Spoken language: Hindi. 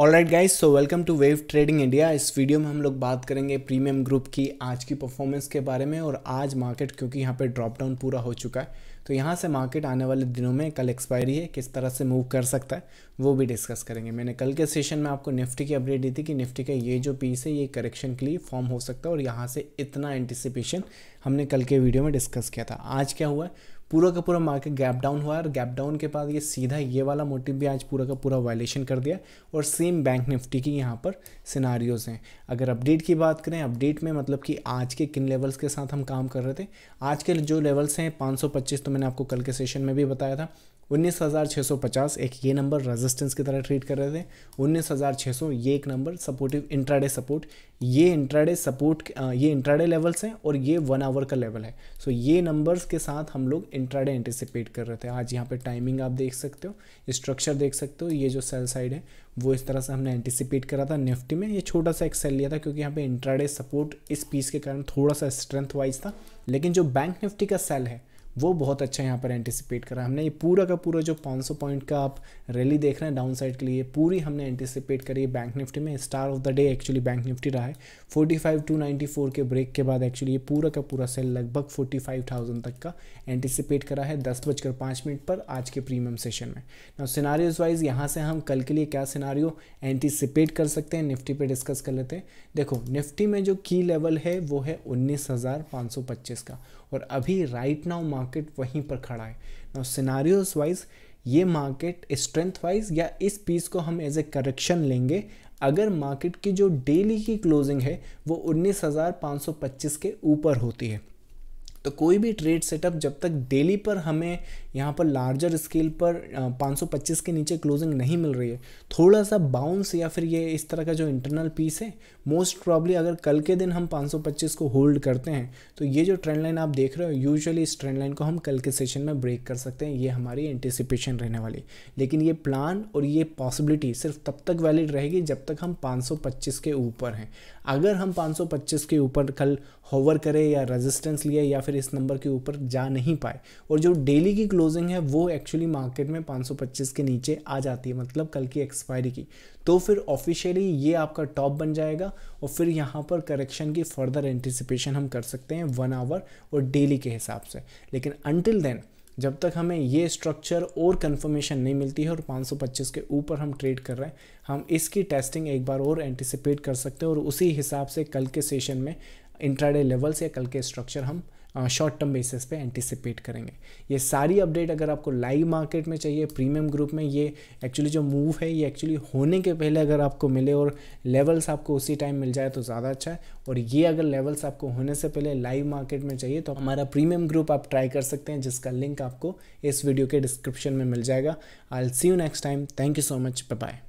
all right guys so welcome to Wave Trading India इस वीडियो में हम लोग बात करेंगे प्रीमियम ग्रुप की आज की परफॉर्मेंस के बारे में और आज मार्केट क्योंकि यहाँ पे ड्रॉप डाउन पूरा हो चुका है तो यहाँ से मार्केट आने वाले दिनों में कल एक्सपायरी है किस तरह से मूव कर सकता है वो भी डिस्कस करेंगे मैंने कल के सेशन में आपको निफ्टी की अपडेट दी थी कि निफ्टी का ये जो पीस है ये करेक्शन के लिए फॉर्म हो सकता है और यहाँ से इतना एंटिसिपेशन हमने कल के वीडियो में डिस्कस किया था आज क्या हुआ है पूरा का पूरा मार्केट गैप डाउन हुआ और गैप डाउन के बाद ये सीधा ये वाला मोटिव भी आज पूरा का पूरा वायलेशन कर दिया और सेम बैंक निफ्टी की यहाँ पर सिनारियोज़ हैं अगर अपडेट की बात करें अपडेट में मतलब कि आज के किन लेवल्स के साथ हम काम कर रहे थे आज के जो लेवल्स हैं पाँच तो मैंने आपको कल के सेशन में भी बताया था उन्नीस एक ये नंबर रेजिस्टेंस की तरह ट्रीट कर रहे थे उन्नीस ये एक नंबर सपोर्टिव इंट्राडे सपोर्ट ये इंट्राडे सपोर्ट ये इंट्राडे लेवल्स हैं और ये वन आवर का लेवल है सो so ये नंबर्स के साथ हम लोग इंट्राडे एंटिसिपेट कर रहे थे आज यहाँ पे टाइमिंग आप देख सकते हो स्ट्रक्चर देख सकते हो ये जो सेल साइड है वो इस तरह से हमने एंटिसिपेट करा था निफ्टी में ये छोटा सा एक सेल लिया था क्योंकि यहाँ पे इंट्राडे सपोर्ट इस पीस के कारण थोड़ा सा स्ट्रेंथ वाइज था लेकिन जो बैंक निफ्टी का सेल है वो बहुत अच्छा यहाँ पर एंटिसिपेट करा हमने ये पूरा का पूरा जो 500 पॉइंट का आप रैली देख रहे हैं डाउन साइड के लिए पूरी हमने एंटिसिपेट करी है बैंक निफ्टी में star of the day actually Bank Nifty रहा है 45 294 के ब्रेक के बाद एक्चुअली ये पूरा का पूरा सेल लगभग 45,000 तक का एंटिसिपेट करा है दस बजकर पाँच मिनट पर आज के प्रीमियम सेशन में ना सिनारियोज वाइज यहाँ से हम कल के लिए क्या सिनारियो एंटिसिपेट कर सकते हैं निफ्टी पर डिस्कस कर लेते हैं देखो निफ्टी में जो की लेवल है वो है उन्नीस का और अभी राइट नाउ मार्केट वहीं पर खड़ा है नाउ सिनारियोज वाइज ये मार्केट स्ट्रेंथ वाइज या इस पीस को हम एज ए करेक्शन लेंगे अगर मार्केट की जो डेली की क्लोजिंग है वो 19,525 के ऊपर होती है तो कोई भी ट्रेड सेटअप जब तक डेली पर हमें यहाँ पर लार्जर स्केल पर 525 के नीचे क्लोजिंग नहीं मिल रही है थोड़ा सा बाउंस या फिर ये इस तरह का जो इंटरनल पीस है मोस्ट प्रॉब्ली अगर कल के दिन हम 525 को होल्ड करते हैं तो ये जो ट्रेंड लाइन आप देख रहे हो यूजुअली इस ट्रेंड लाइन को हम कल के सेशन में ब्रेक कर सकते हैं ये हमारी एंटिसिपेशन रहने वाली लेकिन ये प्लान और ये पॉसिबिलिटी सिर्फ तब तक वैलिड रहेगी जब तक हम पाँच के ऊपर हैं अगर हम पाँच के ऊपर कल होवर करें या रजिस्टेंस लिए या फिर इस नंबर के ऊपर जा नहीं पाए और जो डेली की क्लोजिंग है वो एक्चुअली मार्केट में 525 के नीचे आ जाती है मतलब कल की एक्सपायरी की तो फिर ऑफिशियली ये आपका टॉप बन जाएगा और फिर यहाँ पर करेक्शन की फर्दर एंटिसिपेशन हम कर सकते हैं वन आवर और डेली के हिसाब से लेकिन अनटिल देन जब तक हमें ये स्ट्रक्चर और कंफर्मेशन नहीं मिलती है और 525 के ऊपर हम ट्रेड कर रहे हैं हम इसकी टेस्टिंग एक बार और एंटिसिपेट कर सकते हैं और उसी हिसाब से कल के सेशन में इंट्राडे लेवल्स या कल के स्ट्रक्चर हम शॉर्ट टर्म बेसिस पे एंटिसिपेट करेंगे ये सारी अपडेट अगर आपको लाइव मार्केट में चाहिए प्रीमियम ग्रुप में ये एक्चुअली जो मूव है ये एक्चुअली होने के पहले अगर आपको मिले और लेवल्स आपको उसी टाइम मिल जाए तो ज़्यादा अच्छा है और ये अगर लेवल्स आपको होने से पहले लाइव मार्केट में चाहिए तो हमारा प्रीमियम ग्रुप आप ट्राई कर सकते हैं जिसका लिंक आपको इस वीडियो के डिस्क्रिप्शन में मिल जाएगा I'll see you next time thank you so much bye